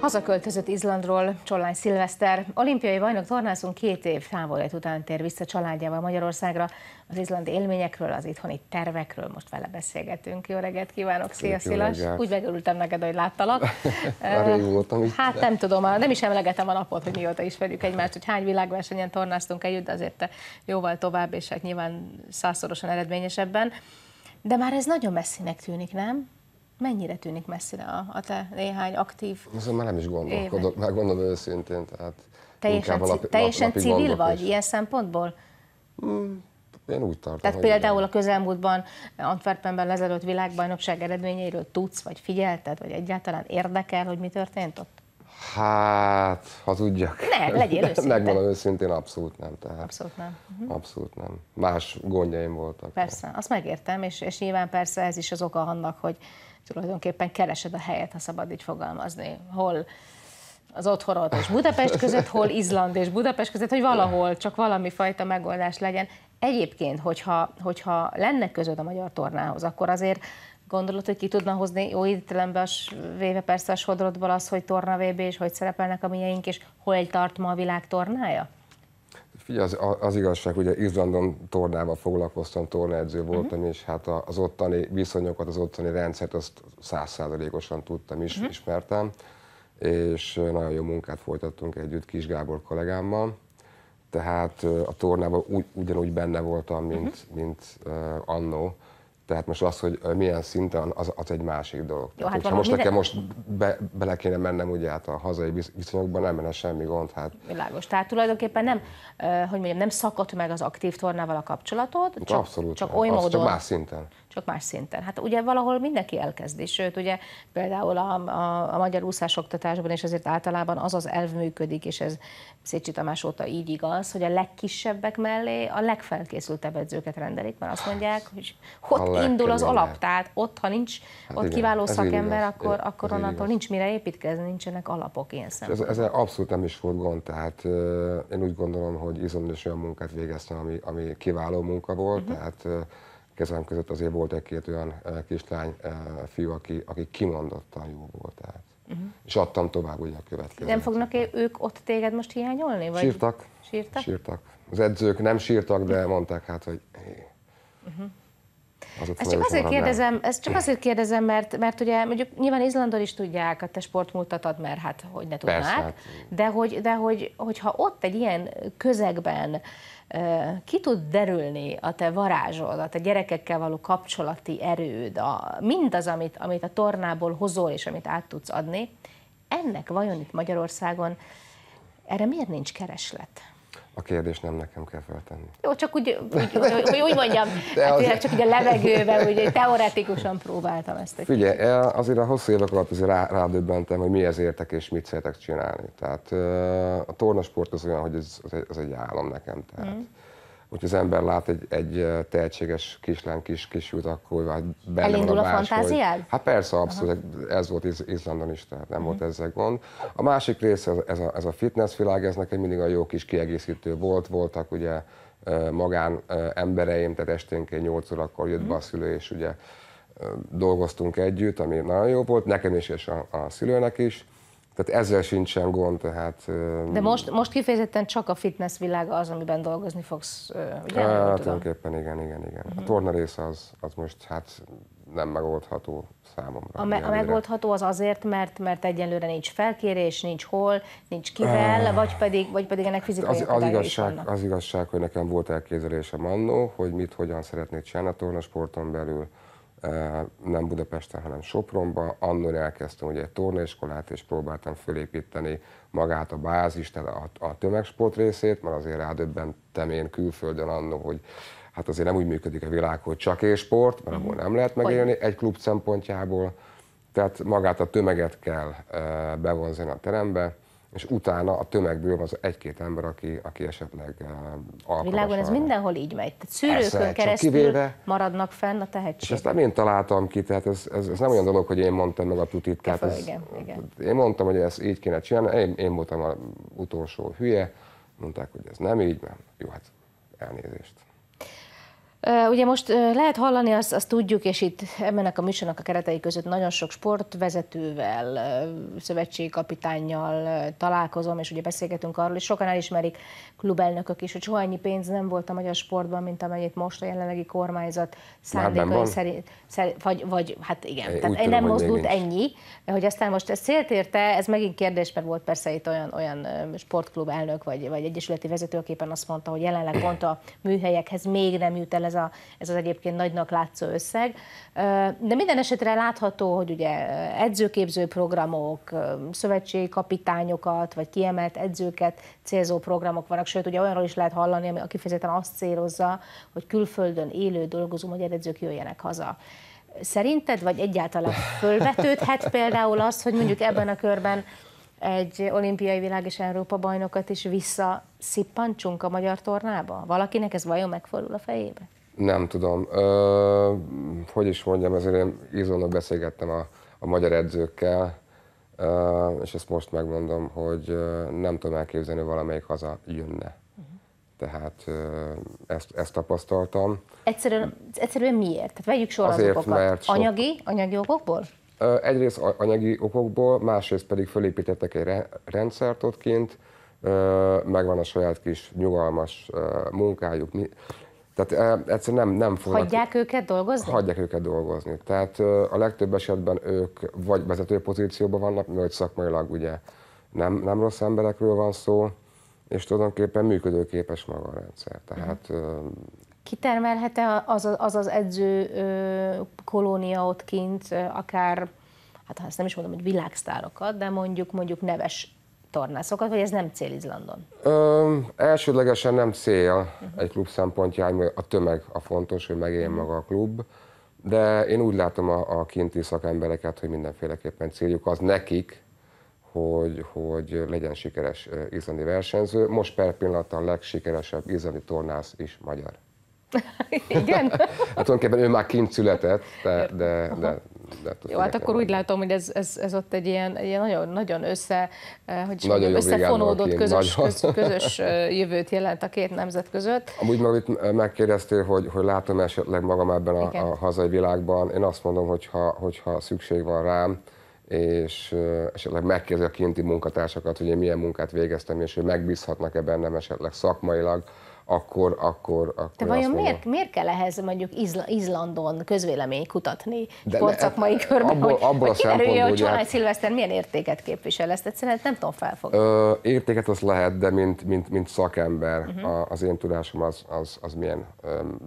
Hazaköltözött Izlandról Csollány Szilveszter. Olimpiai bajnok tornászunk két év távolét után tér vissza családjával Magyarországra. Az izlandi élményekről, az itthoni tervekről most vele beszélgetünk. Jó reggelt kívánok, szia Szilas! Úgy megörültem neked, hogy láttalak. voltam itt. Hát nem tudom, nem is emlegetem a napot, hogy mióta ismerjük egymást, hogy hány világversenyen tornáztunk együtt, de azért te jóval tovább, és hát nyilván százszorosan eredményesebben. De már ez nagyon messzinek tűnik, nem? mennyire tűnik messzire a, a te néhány aktív... Azon már nem is gondolkodok, már gondolom őszintén, tehát Teljesen, lapi, teljesen lapi civil vagy és... ilyen szempontból? Hmm, én úgy tartom. Tehát például igen. a közelmúltban Antwerpenben lezelőtt világbajnokság eredményeiről tudsz, vagy figyelted, vagy egyáltalán érdekel, hogy mi történt ott? Hát, tudjak. Ne, legyél őszinte. Megmondom őszintén, abszolút nem. Tehát abszolút nem. Uh-huh. Abszolút nem. Más gondjaim voltak. Persze, nem. azt megértem, és, és nyilván persze ez is az oka annak, hogy tulajdonképpen keresed a helyet, ha szabad így fogalmazni. Hol az otthonod és Budapest között, hol Izland és Budapest között, hogy valahol csak valami fajta megoldás legyen. Egyébként, hogyha, hogyha lenne közöd a magyar tornához, akkor azért gondolod, hogy ki tudna hozni jó értelemben, véve persze a sodrodból az, hogy torna VB és hogy szerepelnek a miénk, és hol tart ma a világ tornája? Figyelj, az, az igazság, ugye Izlandon tornával foglalkoztam, tornaedző voltam, uh-huh. és hát az ottani viszonyokat, az ottani rendszert azt százszázalékosan tudtam, is, uh-huh. ismertem, és nagyon jó munkát folytattunk együtt Kis Gábor kollégámmal. Tehát a tornában ugyanúgy benne voltam, mint, uh-huh. mint uh, annó. Tehát most az, hogy milyen szinten, az, az egy másik dolog. Jó, Tehát, hát ha most nekem minden... most be, bele kéne mennem ugye hát a hazai viszonyokban, nem menne semmi gond. Hát. Világos. Tehát tulajdonképpen nem, hogy mondjam, nem szakadt meg az aktív tornával a kapcsolatod, hát csak, Abszolút csak oly módon. Csak más szinten csak más szinten. Hát ugye valahol mindenki elkezdi, sőt, ugye például a, a, a magyar úszásoktatásban és ezért általában az az elv működik, és ez Szécsi Tamás óta így igaz, hogy a legkisebbek mellé a legfelkészültebb edzőket rendelik, mert azt mondják, hogy ott indul az alap, tehát ott, ha nincs hát ott igen, kiváló szakember, igaz. akkor, akkor onnantól igaz. nincs mire építkezni, nincsenek alapok ilyen szemben. Ez, ez abszolút nem is volt gond, tehát euh, én úgy gondolom, hogy izomnős olyan munkát végeztem, ami, ami kiváló munka volt, uh-huh. tehát euh, kezem között azért volt egy-két olyan eh, kislány, eh, fiú, aki, aki kimondottan jó volt. Tehát. Uh-huh. És adtam tovább ugye a következőt. Nem fognak -e ők ott téged most hiányolni? Vagy? Sírtak. Sírtak? Sírtak. Az edzők nem sírtak, de mondták hát, hogy uh-huh. Ezt csak azért kérdezem, ez csak azért kérdezem, mert, mert ugye mondjuk nyilván Izlandon is tudják a te sportmúltatat, mert hát hogy ne tudnák, Persze, hát. de, hogy, de hogy, hogyha ott egy ilyen közegben ki tud derülni a te varázsod, a te gyerekekkel való kapcsolati erőd, a, mindaz, amit, amit a tornából hozol és amit át tudsz adni, ennek vajon itt Magyarországon erre miért nincs kereslet? a kérdést nem nekem kell feltenni. Jó, csak úgy, úgy, úgy, úgy mondjam, De hát azért... csak ugye a levegőben, ugye teoretikusan próbáltam ezt. Egy Figyelj, kicsit. Eh, azért a hosszú évek alatt azért rá, rádöbbentem, hogy ez értek és mit szeretek csinálni. Tehát eh, a tornasport az olyan, hogy ez, az egy állam nekem. Tehát. Mm Úgyhogy az ember lát egy, egy tehetséges kislány, kis kisjút, akkor hát benne Elindul van a, a fantáziád? Hogy, hát persze, abszolút, Aha. ez volt Iz- Izlandon is, tehát nem mm. volt mhm. ezzel gond. A másik része, ez a, ez a fitness világ, ez nekem mindig a jó kis kiegészítő volt, voltak ugye magán embereim, tehát esténként 8 órakor jött mm. be a szülő, és ugye dolgoztunk együtt, ami nagyon jó volt, nekem is és a, a szülőnek is. Tehát ezzel sincsen gond. Tehát, De most, most kifejezetten csak a fitness világa az, amiben dolgozni fogsz, ugye? Hát, tulajdonképpen igen, igen, igen. Uh-huh. A mhm. torna része az, az most hát nem megoldható számomra. A, me- a megoldható az azért, mert mert egyelőre nincs felkérés, nincs hol, nincs kivel, vagy pedig, vagy pedig ennek hát fizikai az, az igazság, is az igazság, hogy nekem volt elképzelésem annó, hogy mit, hogyan szeretnék csinálni a tornasporton belül, nem Budapesten, hanem Sopronban, Annól elkezdtem ugye egy tornaiskolát, és próbáltam fölépíteni magát a bázist, tehát a, a tömegsport részét, mert azért rádöbbentem én külföldön annó, hogy hát azért nem úgy működik a világ, hogy csak sport, mert abból mhm. nem lehet megélni egy klub szempontjából. Tehát magát a tömeget kell bevonzni a terembe, és utána a tömegből az egy-két ember, aki, aki esetleg uh, alkalmas. Világon arra. ez mindenhol így megy. Tehát szűrőkön Esze, keresztül kivéve, maradnak fenn a tehetségek. És ezt nem én találtam ki, tehát ez, ez, ez nem olyan dolog, hogy én mondtam meg a tutit. Tehát ez, igen, igen. Én mondtam, hogy ezt így kéne csinálni, én, én voltam az utolsó hülye, mondták, hogy ez nem így, mert jó, hát elnézést. Ugye most lehet hallani, azt, azt tudjuk, és itt ennek a műsornak a keretei között nagyon sok sportvezetővel, szövetségkapitányjal találkozom, és ugye beszélgetünk arról, és sokan elismerik klubelnökök is, hogy soha ennyi pénz nem volt a magyar sportban, mint amennyit most a jelenlegi kormányzat szándékai szerint, szerint, vagy, vagy hát igen, é, tehát tudom, nem mozdult ennyi, hogy aztán most ez célt érte, ez megint kérdés, mert volt persze itt olyan, olyan sportklub elnök, vagy, vagy egyesületi vezető, aki éppen azt mondta, hogy jelenleg pont a műhelyekhez még nem jut el ez, a, ez az egyébként nagynak látszó összeg. De minden esetre látható, hogy ugye edzőképző programok, szövetségi kapitányokat, vagy kiemelt edzőket célzó programok vannak, sőt, ugye olyanról is lehet hallani, ami kifejezetten azt célozza, hogy külföldön élő dolgozó magyar edzők jöjjenek haza. Szerinted, vagy egyáltalán fölvetődhet például az, hogy mondjuk ebben a körben egy olimpiai világ és Európa bajnokat is visszaszippantsunk a magyar tornába? Valakinek ez vajon megfordul a fejébe? Nem tudom. Ö, hogy is mondjam, ezért én izónak beszélgettem a, a magyar edzőkkel, ö, és ezt most megmondom, hogy nem tudom elképzelni, hogy valamelyik haza jönne. Mhm. Tehát ezt, ezt tapasztaltam. Egyszerűen, egyszerűen miért? Tehát vegyük sorra Azért, az okokat. Mert sok... Anyagi? Anyagi okokból? Egyrészt anyagi okokból, másrészt pedig fölépítettek egy rendszert ott kint, megvan a saját kis nyugalmas munkájuk, tehát e, egyszerűen nem, nem fognak... Hagyják őket dolgozni? Hagyják őket dolgozni. Tehát a legtöbb esetben ők vagy vezető pozícióban vannak, mert szakmailag ugye nem, nem rossz emberekről van szó, és tulajdonképpen működőképes maga a rendszer. Tehát, uh-huh. Kitermelhet-e az, az az edző kolónia ott kint akár, hát ezt nem is mondom, hogy világsztárokat, de mondjuk mondjuk neves tornászokat, vagy ez nem cél Izlandon? Ö, elsődlegesen nem cél uh-huh. egy klub szempontjából, a tömeg a fontos, hogy megéljen maga a klub, de én úgy látom a, a kinti szakembereket, hogy mindenféleképpen céljuk az nekik, hogy, hogy legyen sikeres izlandi versenyző. Most per pillanat a legsikeresebb izlandi tornász is magyar. Igen? hát tulajdonképpen ő már kint született, de, de, de Hát Jó, hát akkor úgy látom, hogy ez, ez, ez ott egy ilyen, egy ilyen nagyon, nagyon össze, eh, hogy nagyon mondjam, összefonódott közös, nagyon. közös eh, jövőt jelent a két nemzet között. Amúgy meg itt megkérdeztél, hogy, hogy látom esetleg magam ebben a, a hazai világban. Én azt mondom, hogyha, hogyha szükség van rám, és eh, esetleg megkérdezi a kinti munkatársakat, hogy én milyen munkát végeztem, és hogy megbízhatnak-e bennem esetleg szakmailag, akkor, akkor, akkor De vajon miért, miért kell ehhez mondjuk Izlandon közvélemény kutatni de korszakmai le, eh, körben, abból, hogy, abból hogy kiderülje, hogy Csalány hát, Szilveszter milyen értéket képvisel ezt? Egyszerűen nem tudom felfogni. Ö, értéket az lehet, de mint, mint, mint szakember uh-huh. az én tudásom az, az, az milyen.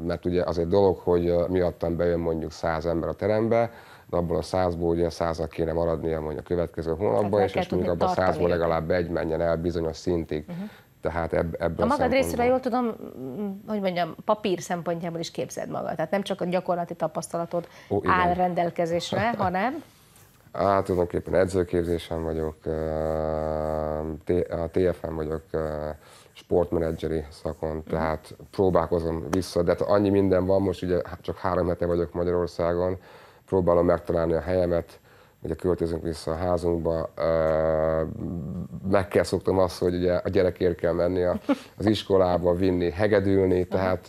Mert ugye az egy dolog, hogy miattam bejön mondjuk száz ember a terembe, de abból a százból ugye százak kéne maradnia mondjuk a következő hónapban, és, és mondjuk abban a százból legalább egy menjen el bizonyos szintig. Uh-huh. Tehát eb- ebből a magad részéről jól tudom, mm, hogy mondjam, papír szempontjából is képzeld magad. Tehát nem csak a gyakorlati tapasztalatod Ó, áll rendelkezésre, hanem... Hát tulajdonképpen edzőképzésen vagyok, a TFM vagyok, sportmenedzseri szakon, mhm. tehát próbálkozom vissza, de hát annyi minden van, most ugye csak három hete vagyok Magyarországon, próbálom megtalálni a helyemet, ugye költözünk vissza a házunkba, meg kell szoktam azt, hogy ugye a gyerekért kell menni a, az iskolába, vinni, hegedülni, tehát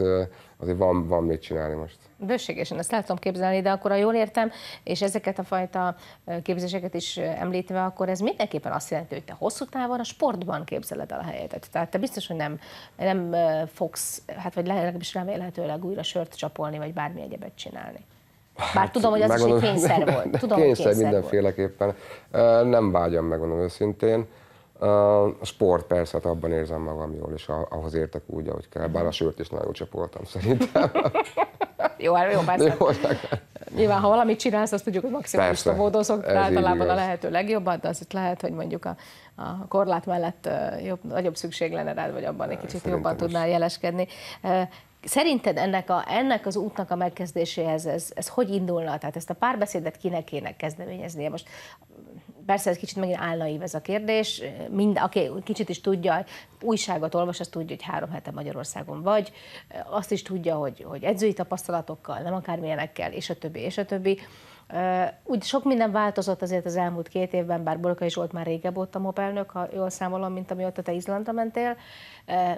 azért van, van mit csinálni most. Bőségesen, ezt látom képzelni, de akkor, a jól értem, és ezeket a fajta képzéseket is említve, akkor ez mindenképpen azt jelenti, hogy te hosszú távon a sportban képzeled el a helyedet. Tehát te biztos, hogy nem, nem fogsz, hát vagy legalábbis remélhetőleg újra sört csapolni, vagy bármi egyebet csinálni. Bár hát, tudom, hogy az megmondom, is egy kényszer volt. Tudom, kényszer, kényszer mindenféleképpen. Volt. Nem vágyam, megmondom őszintén. A sport persze, hát abban érzem magam jól, és ahhoz értek úgy, ahogy kell. Bár a sört is nagyon csapoltam szerintem. jó, hát jó, persze. Jó, hát Nyilván, ha valamit csinálsz, azt tudjuk, hogy maximalista módon szoktál általában a lehető legjobbat, de az itt lehet, hogy mondjuk a, a korlát mellett jobb, nagyobb szükség lenne rád, vagy abban egy kicsit szerintem jobban tudnál jeleskedni. Szerinted ennek, a, ennek az útnak a megkezdéséhez ez, ez hogy indulna? Tehát ezt a párbeszédet kinek kéne kezdeményeznie? Most persze ez kicsit megint állnaív ez a kérdés, mind, aki kicsit is tudja, újságot olvas, azt tudja, hogy három hete Magyarországon vagy, azt is tudja, hogy, hogy edzői tapasztalatokkal, nem akármilyenekkel, és a többi, és a többi. Úgy sok minden változott azért az elmúlt két évben, bár is volt már régebb óta a elnök, ha jól számolom, mint amióta te Izlanda mentél,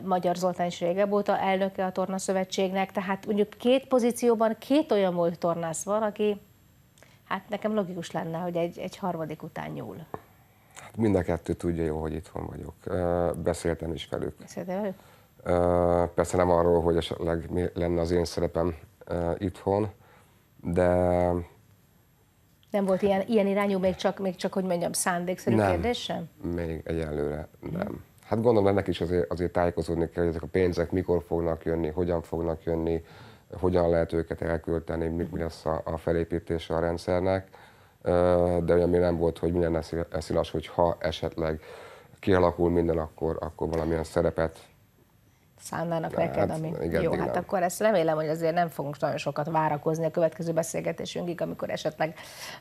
Magyar Zoltán is régebb óta elnöke a Torna Szövetségnek, tehát mondjuk két pozícióban két olyan volt tornász van, aki Hát nekem logikus lenne, hogy egy, egy harmadik után nyúl. Hát mind a kettő tudja jó, hogy itthon vagyok. Beszéltem is velük. Beszéltem velük? Persze nem arról, hogy esetleg mi lenne az én szerepem itthon, de... Nem volt ilyen, ilyen irányú, még csak, még csak hogy mondjam, szándékszerű nem, kérdés sem? még egyelőre mhm. nem. Hmm. Hát gondolom ennek is azért, azért tájékozódni kell, hogy ezek a pénzek mikor fognak jönni, hogyan fognak jönni, hogyan lehet őket elküldeni, mi, lesz a, a felépítése a rendszernek, de olyan mi nem volt, hogy minden lenne szilas, hogy ha esetleg kialakul minden, akkor, akkor valamilyen szerepet szánnának de, neked, hát, ami igen, jó. Igen. Hát akkor ezt remélem, hogy azért nem fogunk nagyon sokat várakozni a következő beszélgetésünkig, amikor esetleg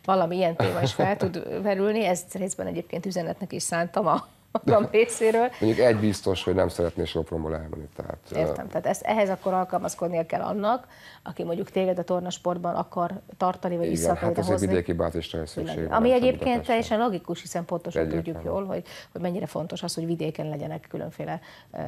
valami ilyen téma is fel tud verülni. Ezt részben egyébként üzenetnek is szántam a magam részéről. Mondjuk egy biztos, hogy nem szeretné sopromból elmenni. Tehát, Értem, tehát ezt, ehhez akkor alkalmazkodnia kell annak, aki mondjuk téged a tornasportban akar tartani, vagy igen, vissza hát ez egy vidéki bátisra is szükség Ami egyébként teljesen logikus, hiszen pontosan egyébként. tudjuk jól, hogy, hogy mennyire fontos az, hogy vidéken legyenek különféle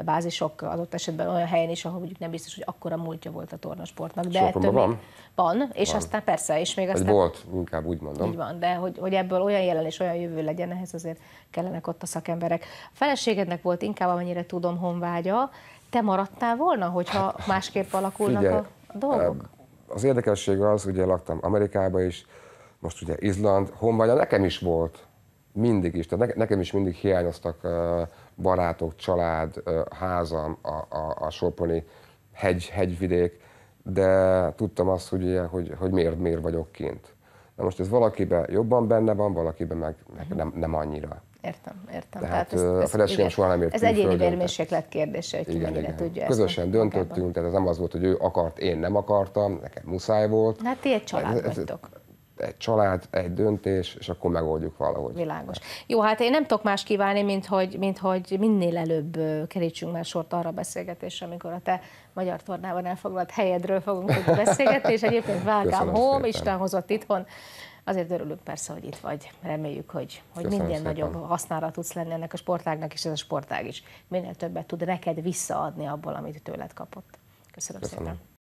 bázisok, adott esetben olyan helyen is, ahol mondjuk nem biztos, hogy akkora múltja volt a tornasportnak. De Sopronban van? Van, és van. aztán persze, és még aztán... volt, inkább úgy mondom. Így van, de hogy, hogy ebből olyan jelen és olyan jövő legyen, ehhez azért kellenek ott a szakemberek emberek. A feleségednek volt inkább, amennyire tudom, honvágya. Te maradtál volna, hogyha hát, másképp alakulnak Figyelj, a dolgok? Az érdekesség az, ugye laktam Amerikába is, most ugye Izland, honvágya nekem is volt, mindig is. Tehát nekem is mindig hiányoztak barátok, család, házam, a, a, a Soponi hegy, hegyvidék, de tudtam azt, hogy, ugye, hogy, hogy miért, miért vagyok kint. Na most ez valakiben jobban benne van, valakiben meg, meg mhm. nem, nem annyira. Értem, értem. Tehát, tehát ezt, a feleségem soha nem ért Ez egyéni vérmérséklet kérdése, hogy igen, igen. tudja Közösen ezt döntöttünk, magában. tehát ez nem az volt, hogy ő akart, én nem akartam, nekem muszáj volt. Hát ti egy család ez, ez, vagytok egy család, egy döntés, és akkor megoldjuk valahogy. Világos. Jó, hát én nem tudok más kívánni, mint hogy, mint hogy minél előbb kerítsünk már sort arra a beszélgetésre, amikor a te magyar tornában elfoglalt helyedről fogunk beszélgetni, és egyébként welcome home, Isten hozott itthon. Azért örülünk persze, hogy itt vagy. Reméljük, hogy, hogy minden szépen. nagyobb hasznára tudsz lenni ennek a sportágnak, és ez a sportág is minél többet tud neked visszaadni abból, amit tőled kapott. Köszönöm, Köszönöm. szépen.